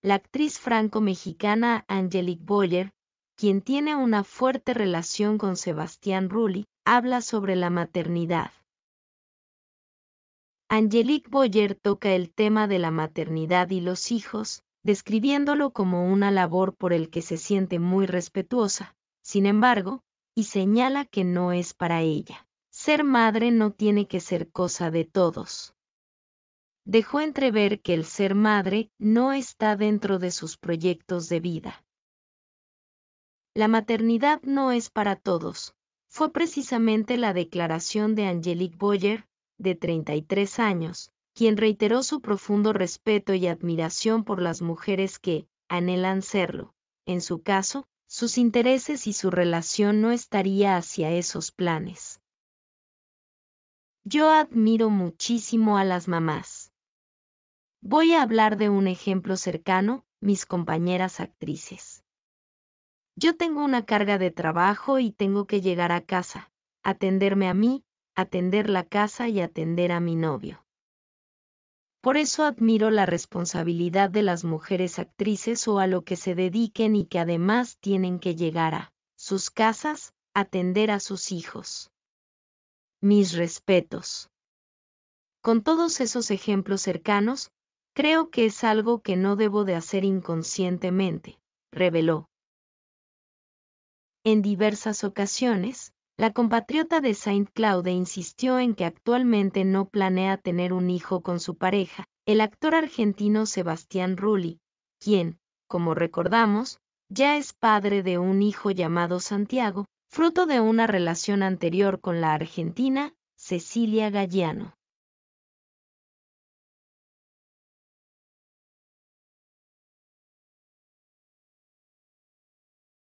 La actriz franco-mexicana Angelique Boyer, quien tiene una fuerte relación con Sebastián Rulli, habla sobre la maternidad. Angelique Boyer toca el tema de la maternidad y los hijos, describiéndolo como una labor por el que se siente muy respetuosa, sin embargo, y señala que no es para ella. Ser madre no tiene que ser cosa de todos dejó entrever que el ser madre no está dentro de sus proyectos de vida. La maternidad no es para todos. Fue precisamente la declaración de Angelique Boyer, de 33 años, quien reiteró su profundo respeto y admiración por las mujeres que anhelan serlo. En su caso, sus intereses y su relación no estaría hacia esos planes. Yo admiro muchísimo a las mamás. Voy a hablar de un ejemplo cercano, mis compañeras actrices. Yo tengo una carga de trabajo y tengo que llegar a casa, atenderme a mí, atender la casa y atender a mi novio. Por eso admiro la responsabilidad de las mujeres actrices o a lo que se dediquen y que además tienen que llegar a sus casas, atender a sus hijos. Mis respetos. Con todos esos ejemplos cercanos, Creo que es algo que no debo de hacer inconscientemente, reveló. En diversas ocasiones, la compatriota de Saint Claude insistió en que actualmente no planea tener un hijo con su pareja, el actor argentino Sebastián Rulli, quien, como recordamos, ya es padre de un hijo llamado Santiago, fruto de una relación anterior con la argentina Cecilia Galliano.